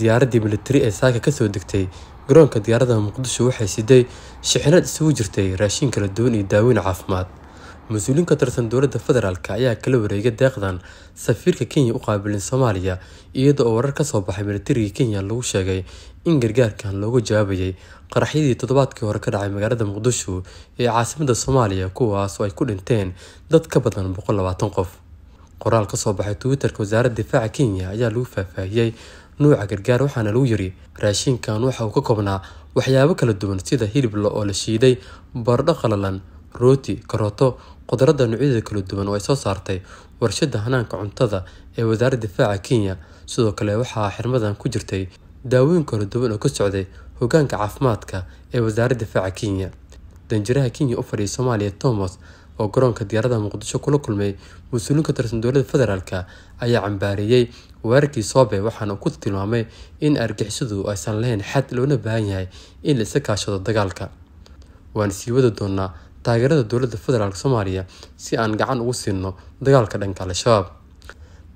diyaaraddii militari ee saaka kasoo degtay garoonka diyaaradaha muqdisho waxay siday shixinaad isugu jirtay raashiin kala duwan iyo daaweyn caafimaad mas-uuliin ka tirsan dowladda federaalk ayaa kala wareegay deeqdan safiirka kenya u qaabilin soomaaliya iyada oo warar kasoo baxay milatariga kenya lagu sheegay in gargaarkan looga jawaabayay qaraxyadii toddobaadkii hore ka dhacay magaalada muqdisho ee caasimada soomaaliya kuwaas oo ay ku dhinteen dad ka badan boqol labaatan qof qoraal kasoo baxay twitterka wasaaradda difaaca kenya ayaa lagu faahfaahiyey nuuca gargaar waxaana lagu yiri raashiinkan waxa uu ka koobnaa waxyaabo kala duwan sida hilib lo oo la shiiday baradho qalalan rooti karooto khudradda nuucyada kala duwan oo ay soo saartay warshadda hanaanka cuntada ee wasaaradda difaaca kenya sidoo kale waxaa xirmadan ku jirtay daawooyin kala duwan oo ka socday hogaanka caafimaadka ee wasaaradda difaaca kenya danjiraha kenya u fadhiya soomaaliya thomas oo garoonka diyaaradaha muqdisho kula kulmay mas-uuliin ka tirsan dowladda federaalk ayaa cambaareeyey weerarkii soobe waxaana ku tilmaamay in argixisadu aysan lahayn xad loona baahan yahay in la iska kaashado dagaalka waan sii wadi doonaa taageerada dowladda federaalk soomaaliya si aan gacan ugu siino dagaalka dhanka al-shabaab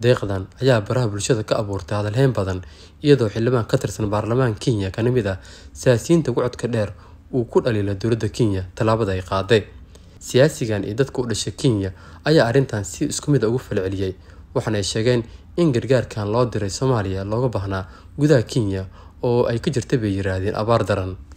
deeqdan ayaa baraha bulshada ka abuurtay hadalheyn badan iyadoo xildhibaan ka tirsan baarlamaan kenya kana mid ah saasiyiinta gocodka dheer uu ku dhaliilay dowladda kenya tallaabada ay qaaday siyaasigan iyo dadka u dhashay kenya ayaa arrintan si isku mid a ah ugu falceliyey waxaana sheegeen in gargaarkan loo diray soomaaliya looga baahnaa gudaha kenya oo ay ka jirtay bay yiraahdeen abaar daran.